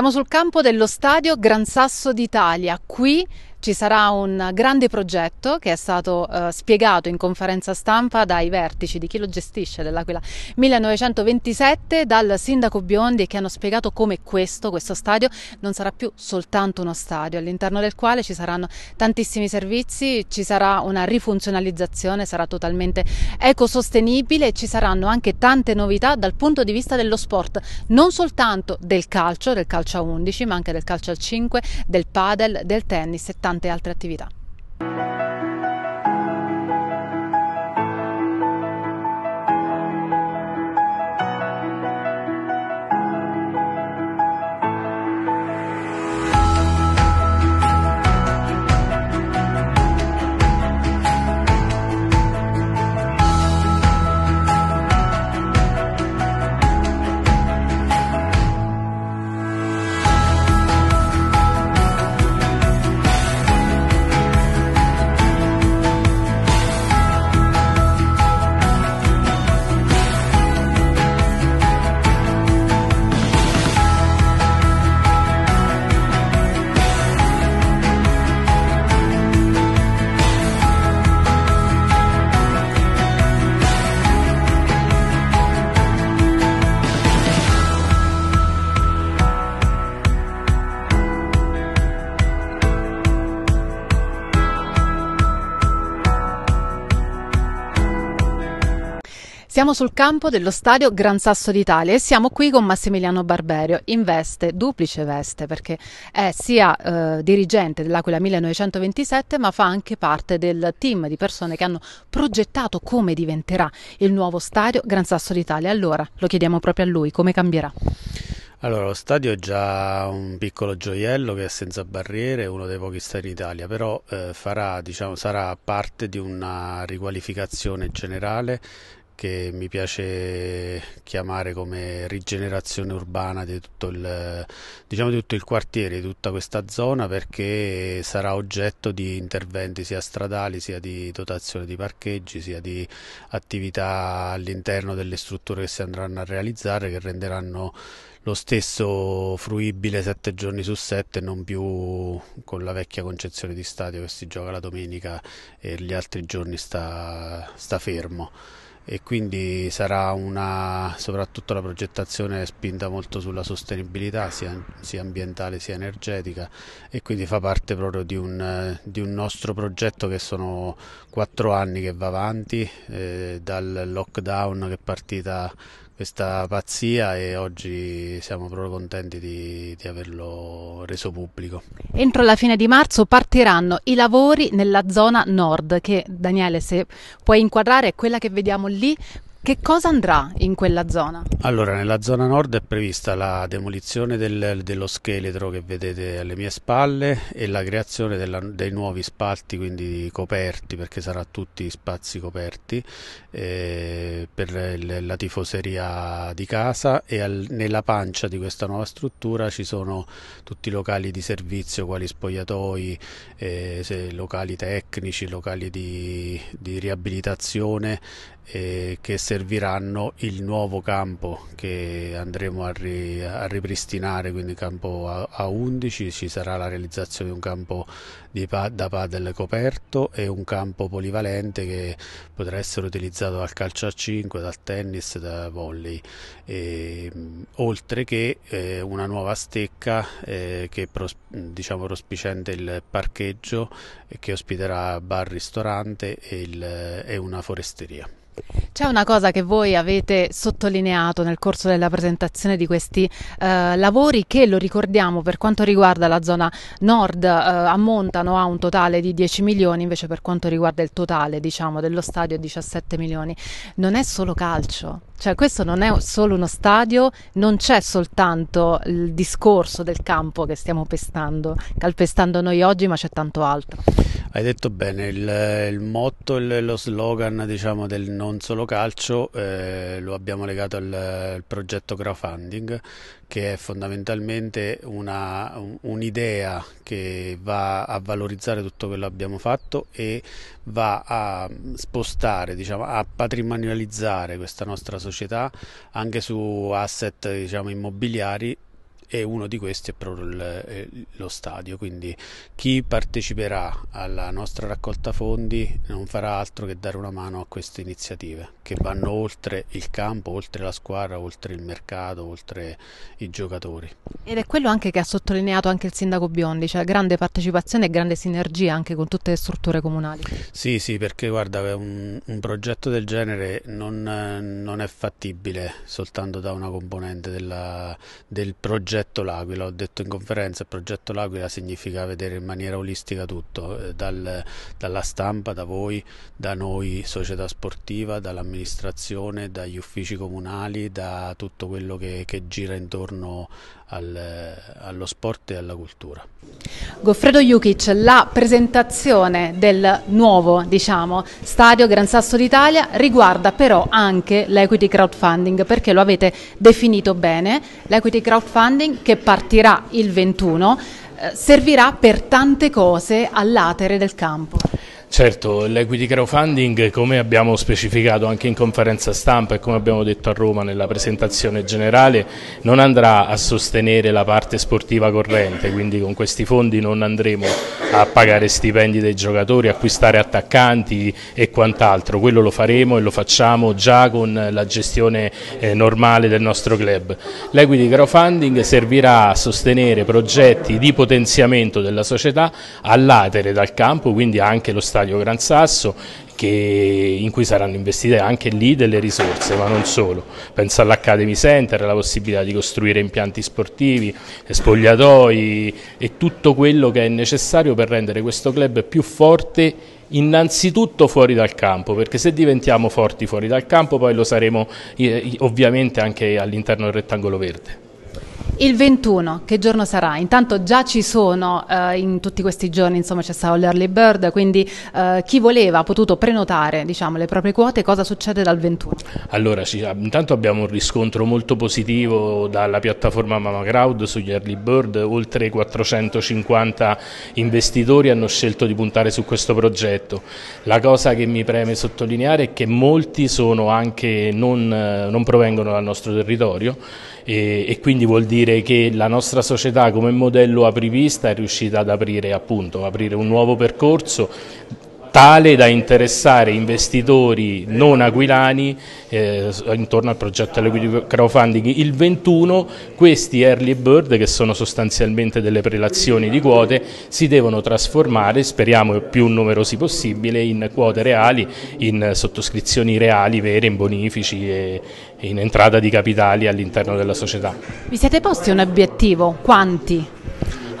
Siamo sul campo dello stadio Gran Sasso d'Italia, qui ci sarà un grande progetto che è stato eh, spiegato in conferenza stampa dai vertici di chi lo gestisce dell'Aquila 1927 dal sindaco Biondi che hanno spiegato come questo, questo stadio non sarà più soltanto uno stadio all'interno del quale ci saranno tantissimi servizi, ci sarà una rifunzionalizzazione, sarà totalmente ecosostenibile e ci saranno anche tante novità dal punto di vista dello sport, non soltanto del calcio, del calcio a 11 ma anche del calcio al 5, del padel, del tennis e tanto tante altre attività. Siamo sul campo dello stadio Gran Sasso d'Italia e siamo qui con Massimiliano Barberio in veste, duplice veste, perché è sia eh, dirigente dell'Aquila 1927 ma fa anche parte del team di persone che hanno progettato come diventerà il nuovo stadio Gran Sasso d'Italia. Allora lo chiediamo proprio a lui, come cambierà? Allora, lo stadio è già un piccolo gioiello che è senza barriere, uno dei pochi stadi in Italia, però eh, farà, diciamo, sarà parte di una riqualificazione generale che mi piace chiamare come rigenerazione urbana di tutto il, diciamo, di tutto il quartiere, di tutta questa zona, perché sarà oggetto di interventi sia stradali, sia di dotazione di parcheggi, sia di attività all'interno delle strutture che si andranno a realizzare che renderanno lo stesso fruibile sette giorni su sette, non più con la vecchia concezione di stadio che si gioca la domenica e gli altri giorni sta, sta fermo e quindi sarà una, soprattutto la progettazione spinta molto sulla sostenibilità sia, sia, ambientale sia energetica e quindi fa parte proprio di un, di un nostro progetto che sono quattro anni che va avanti eh, dal lockdown che è partita questa pazzia e oggi siamo proprio contenti di, di, averlo reso pubblico. Entro la fine di marzo partiranno i lavori nella zona nord che Daniele se puoi inquadrare è quella che vediamo lì che cosa andrà in quella zona? Allora, nella zona nord è prevista la demolizione del, dello scheletro che vedete alle mie spalle e la creazione della, dei nuovi spalti, quindi coperti, perché saranno tutti spazi coperti eh, per il, la tifoseria di casa e al, nella pancia di questa nuova struttura ci sono tutti i locali di servizio, quali spogliatoi, eh, locali tecnici, locali di, di riabilitazione eh, che serviranno il nuovo campo che andremo a, ri, a ripristinare, quindi campo a, 11, ci sarà la realizzazione di un campo di, da padel coperto e un campo polivalente che potrà essere utilizzato dal calcio a 5, dal tennis, da volley, e, oltre che eh, una nuova stecca eh, che pros, diciamo prospiciente il parcheggio che ospiterà bar ristorante e, il, e una foresteria. C'è una cosa che voi avete sottolineato nel corso della presentazione di questi eh, lavori che, lo ricordiamo, per quanto riguarda la zona nord eh, ammontano a un totale di 10 milioni, invece per quanto riguarda il totale diciamo, dello stadio 17 milioni. Non è solo calcio, cioè questo non è solo uno stadio, non c'è soltanto il discorso del campo che stiamo pestando, calpestando noi oggi, ma c'è tanto altro. Hai detto bene, il, il motto, il, lo slogan diciamo, del non solo calcio, eh, lo abbiamo legato al, al, progetto crowdfunding che è fondamentalmente una, un'idea che va a valorizzare tutto quello che abbiamo fatto e va a spostare, diciamo, a patrimonializzare questa nostra società anche su asset diciamo, immobiliari e uno di questi è proprio il, eh, lo stadio, quindi chi parteciperà alla nostra raccolta fondi non farà altro che dare una mano a queste iniziative che vanno oltre il campo, oltre la squadra, oltre il mercato, oltre i giocatori. Ed è quello anche che ha sottolineato anche il sindaco Biondi, cioè grande partecipazione e grande sinergia anche con tutte le strutture comunali. Sì, sì, perché guarda, un, un progetto del genere non, eh, non, è fattibile soltanto da una componente della, del progetto progetto L'Aquila, ho detto in conferenza, progetto L'Aquila significa vedere in maniera olistica tutto, eh, dal, dalla stampa, da voi, da noi società sportiva, dall'amministrazione, dagli uffici comunali, da tutto quello che, che gira intorno al, allo sport e alla cultura. Goffredo Jukic, la presentazione del nuovo diciamo, stadio Gran Sasso d'Italia riguarda però anche l'equity crowdfunding perché lo avete definito bene, l'equity crowdfunding che partirà il 21 eh, servirà per tante cose all'atere del campo. Certo, l'equity crowdfunding come abbiamo specificato anche in conferenza stampa e come abbiamo detto a Roma nella presentazione generale non andrà a sostenere la parte sportiva corrente, quindi con questi fondi non andremo a pagare stipendi dei giocatori, acquistare attaccanti e quant'altro, quello lo faremo e lo facciamo già con la gestione eh, normale del nostro club. L'equity crowdfunding servirà a sostenere progetti di potenziamento della società all'atere dal campo, quindi anche lo stato Stadio Gran Sasso in cui saranno investite anche lì delle risorse, ma non solo. Penso all'Academy Center, alla possibilità di costruire impianti sportivi, spogliatoi e tutto quello che è necessario per rendere questo club più forte innanzitutto fuori dal campo, perché se diventiamo forti fuori dal campo poi lo saremo eh, ovviamente anche all'interno del rettangolo verde. Il 21, che giorno sarà? Intanto già ci sono eh, in tutti questi giorni, insomma c'è stato l'early bird, quindi eh, chi voleva ha potuto prenotare diciamo, le proprie quote, cosa succede dal 21? Allora, sì, ah, intanto abbiamo un riscontro molto positivo dalla piattaforma Mama Crowd sugli early bird, oltre 450 investitori hanno scelto di puntare su questo progetto. La cosa che mi preme sottolineare è che molti sono anche non, eh, non provengono dal nostro territorio e, e, quindi vuol dire che la nostra società come modello apripista è riuscita ad aprire, appunto, aprire un nuovo percorso tale da interessare investitori non aquilani eh, intorno al progetto Liquid Crowdfunding. Il 21 questi early bird, che sono sostanzialmente delle prelazioni di quote, si devono trasformare, speriamo più numerosi possibile, in quote reali, in sottoscrizioni reali, vere, in bonifici e in entrata di capitali all'interno della società. Vi siete posti un obiettivo? Quanti?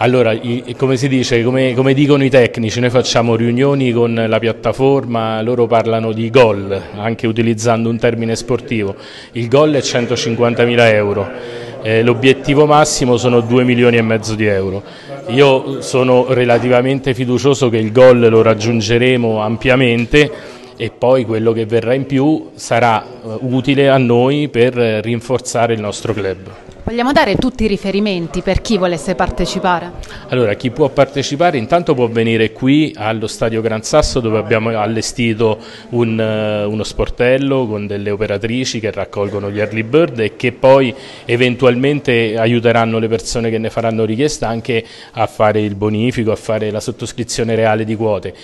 Allora, come si dice, come, come, dicono i tecnici, noi facciamo riunioni con la piattaforma, loro parlano di gol, anche utilizzando un termine sportivo. Il gol è 150.000 euro, eh, l'obiettivo massimo sono 2 milioni e mezzo di euro. Io sono relativamente fiducioso che il gol lo raggiungeremo ampiamente e poi quello che verrà in più sarà eh, utile a noi per eh, rinforzare il nostro club. Vogliamo dare tutti i riferimenti per chi volesse partecipare? Allora, chi può partecipare intanto può venire qui allo Stadio Gran Sasso dove abbiamo allestito un, eh, uno sportello con delle operatrici che raccolgono gli early bird e che poi eventualmente aiuteranno le persone che ne faranno richiesta anche a fare il bonifico, a fare la sottoscrizione reale di quote.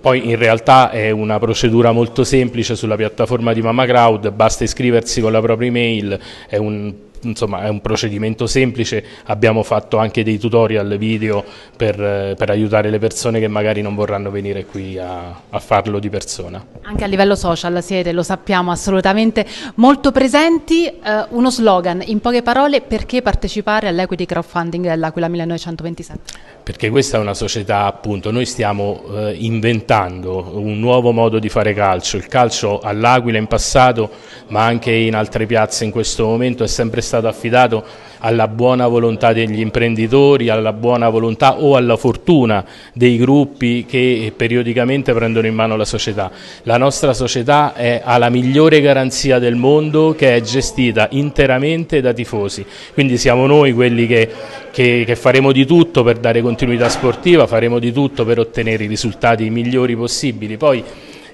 Poi in realtà è una procedura molto semplice sulla piattaforma di Mama Crowd, basta iscriversi con la propria email, è un insomma è un procedimento semplice, abbiamo fatto anche dei tutorial video per, eh, per aiutare le persone che magari non vorranno venire qui a, a, farlo di persona. Anche a livello social siete, lo sappiamo assolutamente, molto presenti, eh, uno slogan, in poche parole perché partecipare all'equity crowdfunding dell'Aquila 1927? perché questa è una società appunto, noi stiamo eh, inventando un nuovo modo di fare calcio, il calcio all'Aquila in passato ma anche in altre piazze in questo momento è sempre stato affidato alla buona volontà degli imprenditori, alla buona volontà o alla fortuna dei gruppi che periodicamente prendono in mano la società. La nostra società è, ha la migliore garanzia del mondo che è gestita interamente da tifosi, quindi siamo noi quelli che che, che, faremo di tutto per dare continuità sportiva, faremo di tutto per ottenere i risultati migliori possibili. Poi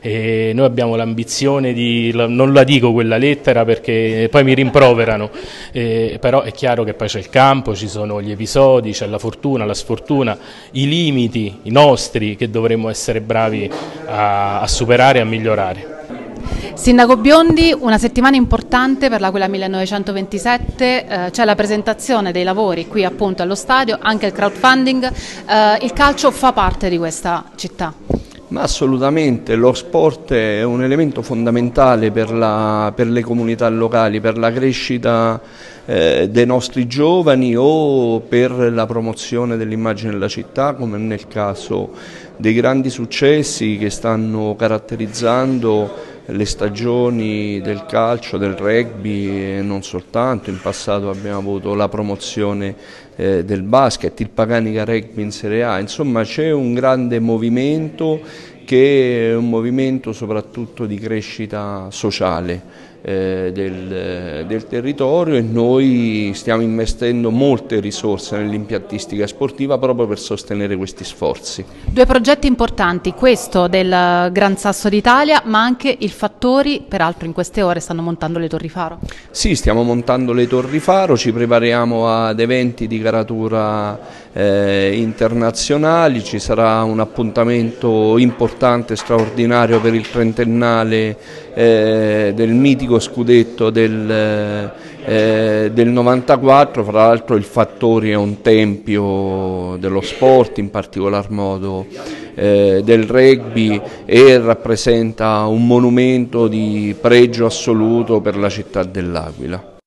eh, noi abbiamo l'ambizione di, non la dico quella lettera perché poi mi rimproverano, eh, però è chiaro che poi c'è il campo, ci sono gli episodi, c'è la fortuna, la sfortuna, i limiti, i nostri che dovremmo essere bravi a, a superare e a migliorare. Sindaco Biondi, una settimana importante per la quella 1927, eh, c'è la presentazione dei lavori qui appunto allo stadio, anche il crowdfunding, eh, il calcio fa parte di questa città. Ma assolutamente, lo sport è un elemento fondamentale per, la, per le comunità locali, per la crescita eh, dei nostri giovani o per la promozione dell'immagine della città, come nel caso dei grandi successi che stanno caratterizzando le stagioni del calcio, del rugby e non soltanto, in passato abbiamo avuto la promozione eh, del basket, il Paganica Rugby in Serie A, insomma c'è un grande movimento che è un movimento soprattutto di crescita sociale eh, del, del, territorio e noi stiamo investendo molte risorse nell'impiattistica sportiva proprio per sostenere questi sforzi. Due progetti importanti, questo del Gran Sasso d'Italia ma anche il Fattori, peraltro in queste ore stanno montando le Torri Faro. Sì, stiamo montando le Torri Faro, ci prepariamo ad eventi di caratura eh, internazionali, ci sarà un appuntamento importante, straordinario per il trentennale eh, del mitico l'unico scudetto del, eh, eh del 94, fra l'altro il Fattori è un tempio dello sport, in particolar modo eh, del rugby e rappresenta un monumento di pregio assoluto per la città dell'Aquila.